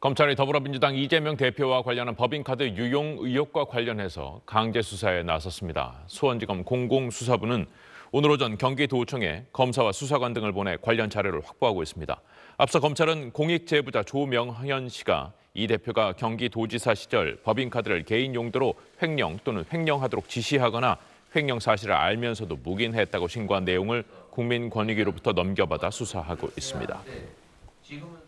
검찰이 더불어민주당 이재명 대표와 관련한 법인카드 유용 의혹과 관련해서 강제 수사에 나섰습니다. 수원지검 공공수사부는 오늘 오전 경기도청에 검사와 수사관 등을 보내 관련 자료를 확보하고 있습니다. 앞서 검찰은 공익제보자 조명현 씨가 이 대표가 경기도지사 시절 법인카드를 개인 용도로 횡령 또는 횡령하도록 지시하거나 횡령 사실을 알면서도 묵인했다고 신고한 내용을 국민권익위로부터 넘겨받아 수사하고 있습니다. 네,